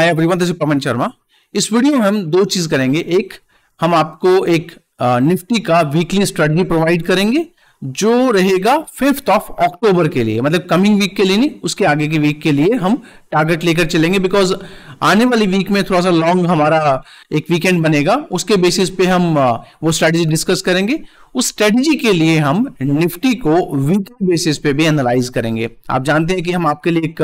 hi everyone this Pawan Sharma इस video में हम दो चीज करेंगे एक हम आपको एक निफ्टी का वीकली स्ट्रेटजी प्रोवाइड करेंगे जो रहेगा फिफ्थ ऑफ अक्टूबर के लिए मतलब कमिंग वीक के लिए नहीं उसके आगे की वीक के लिए हम टारगेट लेकर चलेंगे बिकॉज आने वाली वीक में थोड़ा सा लॉन्ग हमारा एक वीकेंड बनेगा उसके बेसिस पे हम वो स्ट्रेटजी डिस्कस करेंगे उस स्ट्रेटजी के लिए हम निफ्टी को वीकली बेसिस पे भी एनालाइज करेंगे आप जानते हैं कि हम आपके लिए एक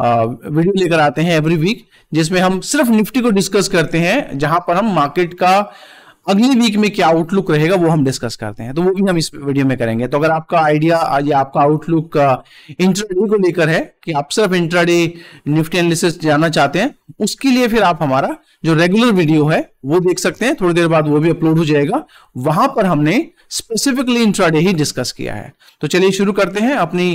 वीडियो लेकर आते हैं एवरी वीक जिसमें हम सिर्फ निफ्टी को डिस्कस करते हैं जहां पर हम मार्केट का अगली वीक में क्या आउटलुक रहेगा वो हम डिस्कस करते हैं तो वो भी हम इस वीडियो में करेंगे तो अगर आपका आइडिया या आपका आउटलुक इंटरव्यू uh, को लेकर है कि आप सिर्फ इंट्राडे निफ्टी एनालिसिस जानना चाहते हैं उसके लिए फिर आप हमारा जो रेगुलर वीडियो है वो देख सकते हैं थोड़ी देर बाद वो भी अपलोड हो जाएगा वहां पर हमने स्पेसिफिकली इंट्राडे ही डिस्कस किया है तो चलिए शुरू करते हैं अपनी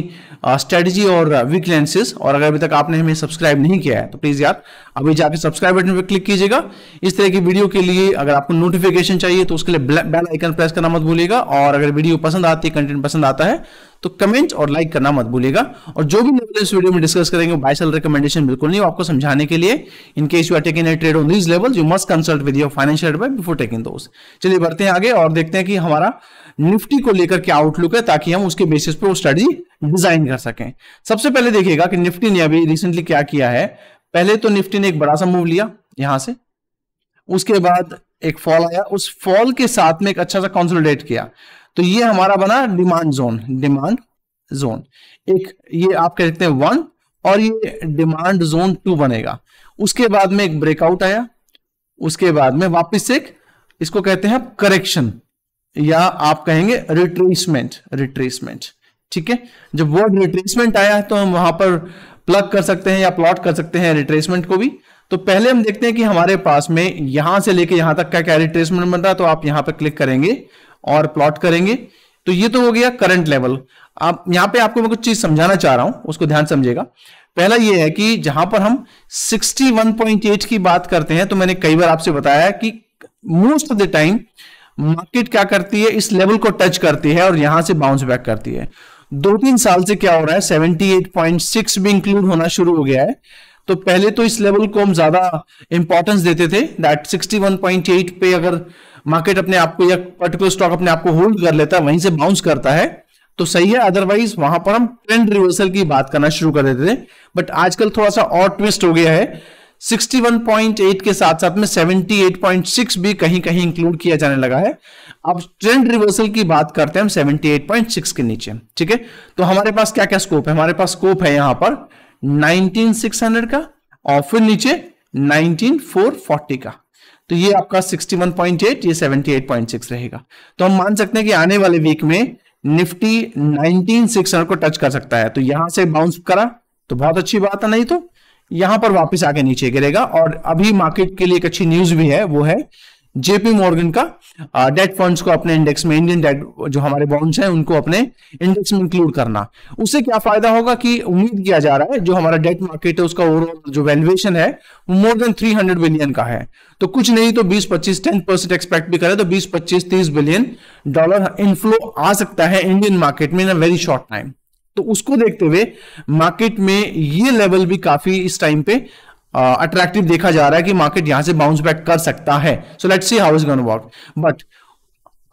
स्ट्रेटजी और वीक एनालिसिस और अगर अभी तक आपने हमें सब्सक्राइब नहीं किया है तो प्लीज यार अभी जाके सब्सक्राइब बटन पर क्लिक कीजिएगा इस तरह की वीडियो के लिए अगर आपको नोटिफिकेशन चाहिए तो उसके लिए बेल आइकन प्रेस करना मत भूलिएगा और अगर वीडियो पसंद आती है कंटेंट पसंद आता है तो कमेंट और लाइक करना मत भूलिएगा और जो भी लेवल इस वीडियो में डिस्कस करेंगे बाय सेल रिकमेंडेशन बिल्कुल नहीं आपको समझाने के लिए in case you are taking a trade on this level you must consult with your financial advise before taking those चलिए बढ़ते हैं आगे और देखते हैं कि हमारा निफ्टी को लेकर क्या आउटलुक है ताकि हम उसके बेसिस पर वो स्ट्रेटजी डिजाइन कर सकें सबसे पहले देखिएगा कि निफ्टी ने अभी रिसेंटली क्या किया है पहले तो निफ्टी ने एक बड़ा सा मूव लिया यहां से उसके बाद एक फॉल आया उस फॉल के साथ में एक अच्छा सा कंसोलिडेट किया तो ये हमारा बना डिमांड जोन डिमांड जोन एक ये आप कह सकते हैं वन और ये डिमांड जोन टू बनेगा उसके बाद में एक ब्रेकआउट आया उसके बाद में से एक इसको कहते हैं करेक्शन या आप कहेंगे रिट्रेसमेंट रिट्रेसमेंट ठीक है जब वर्ड रिट्रेसमेंट आया तो हम वहां पर प्लग कर सकते हैं या प्लॉट कर सकते हैं रिट्रेसमेंट को भी तो पहले हम देखते हैं कि हमारे पास में यहां से लेके यहां तक क्या क्या रिट्रेसमेंट बन रहा है तो आप यहां पर क्लिक करेंगे और प्लॉट करेंगे तो ये तो हो गया करंट लेवल आप यहां पे आपको मैं कुछ चीज समझाना चाह रहा हूं उसको ध्यान समझेगा पहला ये है कि जहां पर हम 61.8 की बात करते हैं तो मैंने कई बार आपसे बताया कि most of the time market क्या करती है इस लेवल को टच करती है और यहां से बाउंस बैक करती है दो तीन साल से क्या हो रहा है 78.6 भी इंक्लूड होना शुरू हो गया है तो पहले तो इस लेवल को हम ज्यादा इंपॉर्टेंस देते थे दैट 61.8 पे अगर मार्केट अपने आप को या पर्टिकुलर स्टॉक अपने आप को होल्ड कर लेता है वहीं से बाउंस करता है तो सही है अदरवाइज वहां पर हम ट्रेंड रिवर्सल की बात करना शुरू कर देते थे बट आजकल थोड़ा सा और ट्विस्ट हो गया है 61.8 के साथ साथ में 78.6 भी कहीं कहीं इंक्लूड किया जाने लगा है अब ट्रेंड रिवर्सल की बात करते हैं हम 78.6 के नीचे ठीक है तो हमारे पास क्या क्या स्कोप है हमारे पास स्कोप है यहां पर 19600 का और फिर नीचे 19440 का तो ये आपका 61.8 ये 78.6 रहेगा तो हम मान सकते हैं कि आने वाले वीक में निफ्टी 19600 को टच कर सकता है तो यहां से बाउंस करा तो बहुत अच्छी बात है नहीं तो यहां पर वापस आके नीचे गिरेगा और अभी मार्केट के लिए एक अच्छी न्यूज भी है वो है जेपी मॉर्गन का डेट फंड्स को अपने इंडेक्स में इंडियन डेट जो हमारे बॉन्ड्स हैं उनको अपने इंडेक्स में इंक्लूड करना उससे क्या फायदा होगा कि उम्मीद किया जा रहा है जो हमारा डेट मार्केट है उसका ओवरऑल जो वैल्यूएशन है वो मोर देन 300 बिलियन का है तो कुछ नहीं तो 20 25 टेन परसेंट एक्सपेक्ट भी करें तो 20 25 30 बिलियन डॉलर इनफ्लो आ सकता है इंडियन मार्केट में in a very short time तो उसको देखते हुए मार्केट में ये लेवल भी काफी इस टाइम पे अट्रैक्टिव देखा जा रहा है कि मार्केट यहां से बाउंस बैक कर सकता है so let's see how is gonna work but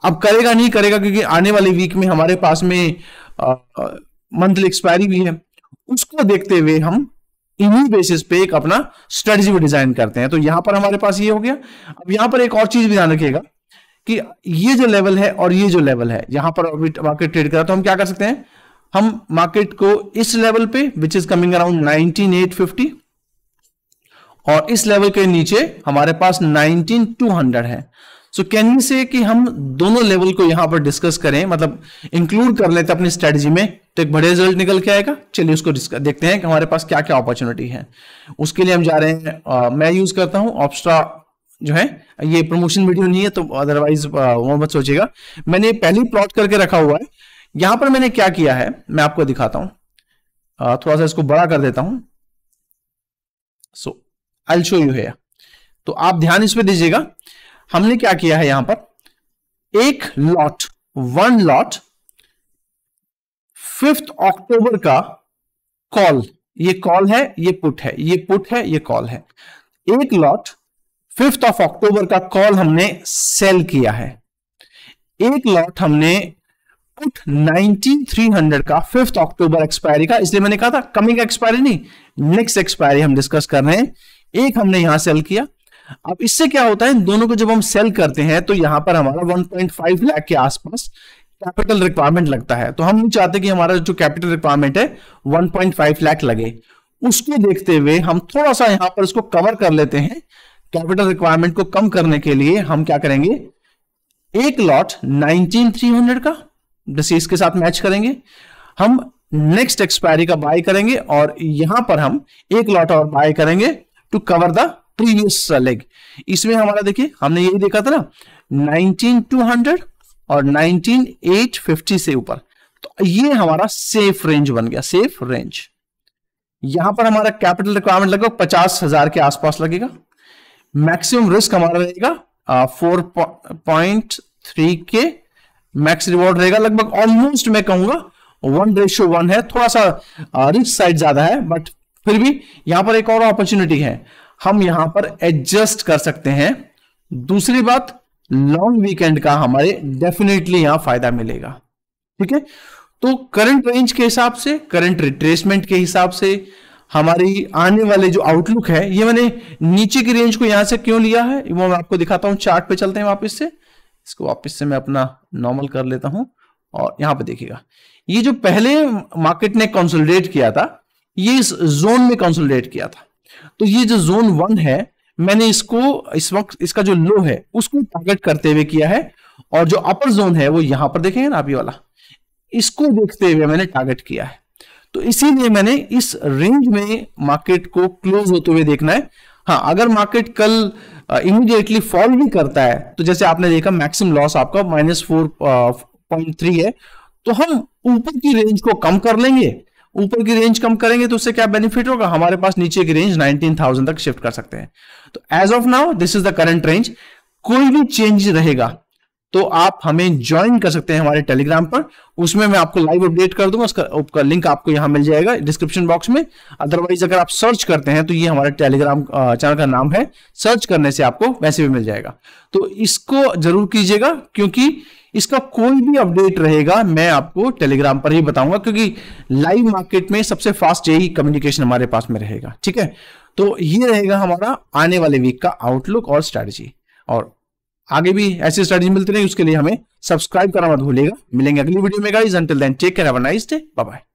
अब करेगा नहीं करेगा क्योंकि आने वाले वीक में हमारे पास में मंथली एक्सपायरी भी है उसको देखते हुए हम इन्हीं बेसिस पे एक अपना स्ट्रेटजी भी डिजाइन करते हैं तो यहां पर हमारे पास ये हो गया अब यहां पर एक और चीज भी ध्यान रखिएगा कि ये जो लेवल है और ये जो लेवल है यहां पर मार्केट ट्रेड करा तो हम क्या कर सकते हैं हम मार्केट को इस लेवल पे which is coming around nineteen eight fifty और इस लेवल के नीचे हमारे पास 19200 है सो कैन यू से कि हम दोनों लेवल को यहां पर डिस्कस करें मतलब इंक्लूड कर लेते अपनी स्ट्रेटजी में तो एक बड़े रिजल्ट निकल के आएगा चलिए उसको देखते हैं कि हमारे पास क्या क्या अपॉर्चुनिटी है उसके लिए हम जा रहे हैं आ, मैं यूज करता हूं ऑप्स्ट्रा जो है ये प्रमोशन वीडियो नहीं है तो अदरवाइज वो मत सोचेगा मैंने पहले प्लॉट करके रखा हुआ है यहां पर मैंने क्या किया है मैं आपको दिखाता हूं थोड़ा सा इसको बड़ा कर देता हूं सो आई शो यू है तो आप ध्यान इस पर दीजिएगा हमने क्या किया है यहां पर एक lot one lot fifth October का कॉल ये कॉल है ये पुट है ये पुट है ये कॉल है एक लॉट फिफ्थ ऑफ अक्टूबर का कॉल हमने सेल किया है एक लॉट हमने पुट हंड्रेड का फिफ्थ अक्टूबर एक्सपायरी का इसलिए मैंने कहा था कमिंग एक्सपायरी नहीं नेक्स्ट एक्सपायरी हम डिस्कस कर रहे हैं एक हमने यहां सेल किया अब इससे क्या होता है दोनों को जब हम सेल करते हैं तो यहां पर हमारा 1.5 लाख के आसपास कैपिटल रिक्वायरमेंट लगता है तो हम चाहते कि हमारा जो कैपिटल रिक्वायरमेंट है 1.5 लाख लगे उसको देखते हुए हम थोड़ा सा यहां पर इसको कवर कर लेते हैं कैपिटल रिक्वायरमेंट को कम करने के लिए हम क्या करेंगे एक लॉट 19300 का डिसीज के साथ मैच करेंगे हम नेक्स्ट एक्सपायरी का बाय करेंगे और यहां पर हम एक लॉट और बाय करेंगे to cover the previous leg इसमें हमारा देखिए हमने यही देखा था ना 19200 और 19850 से ऊपर तो ये हमारा सेफ रेंज बन गया सेफ रेंज यहां पर हमारा कैपिटल रिक्वायरमेंट लगभग पचास हजार के आसपास लगेगा मैक्सिमम रिस्क हमारा रहेगा फोर पॉइंट थ्री के मैक्स रिवॉर्ड रहेगा लगभग ऑलमोस्ट मैं कहूंगा वन रेशियो वन है थोड़ा सा रिस्क साइड ज्यादा है बट फिर भी यहां पर एक और अपॉर्चुनिटी है हम यहां पर एडजस्ट कर सकते हैं दूसरी बात लॉन्ग वीकेंड का हमारे डेफिनेटली यहां फायदा मिलेगा ठीक है तो करंट रेंज के हिसाब से करंट रिट्रेसमेंट के हिसाब से हमारी आने वाले जो आउटलुक है ये मैंने नीचे की रेंज को यहां से क्यों लिया है वो मैं आपको दिखाता हूं चार्ट पे चलते हैं वापस से इसको वापस से मैं अपना नॉर्मल कर लेता हूं और यहां पे देखिएगा ये जो पहले मार्केट ने कंसोलिडेट किया था ये इस जोन में कंसोलिडेट किया था तो ये जो जोन वन है मैंने इसको इस वक्त इसका जो लो है उसको टारगेट करते हुए किया है और जो अपर जोन है वो यहां पर देखेंगे ना अभी वाला इसको देखते हुए मैंने टारगेट किया है तो इसीलिए मैंने इस रेंज में मार्केट को क्लोज होते हुए देखना है हाँ अगर मार्केट कल इमीडिएटली फॉल भी करता है तो जैसे आपने देखा मैक्सिमम लॉस आपका माइनस फोर पॉइंट थ्री है तो हम ऊपर की रेंज को कम कर लेंगे ऊपर की रेंज कम करेंगे तो उससे क्या बेनिफिट होगा हमारे पास नीचे की रेंज 19,000 तक शिफ्ट कर सकते हैं तो as of now this is the current range कोई भी चेंज रहेगा तो आप हमें ज्वाइन कर सकते हैं हमारे टेलीग्राम पर उसमें मैं आपको लाइव अपडेट कर दूंगा उसका उसका लिंक आपको यहां मिल जाएगा डिस्क्रिप्शन बॉक्स में अदरवाइज अगर आप सर्च करते हैं तो ये हमारे टेलीग्राम चैनल का नाम है सर्च करने से आपको वैसे भी मिल जाएगा तो इसको जरूर कीजिएगा क्योंकि इसका कोई भी अपडेट रहेगा मैं आपको टेलीग्राम पर ही बताऊंगा क्योंकि लाइव मार्केट में सबसे फास्ट यही कम्युनिकेशन हमारे पास में रहेगा ठीक है तो ये रहेगा हमारा आने वाले वीक का आउटलुक और स्ट्रैटेजी और आगे भी ऐसी स्टडीज मिलती रहेगी उसके लिए हमें सब्सक्राइब करना मत भूलिएगा मिलेंगे अगली वीडियो में guys until then take care have a nice day bye bye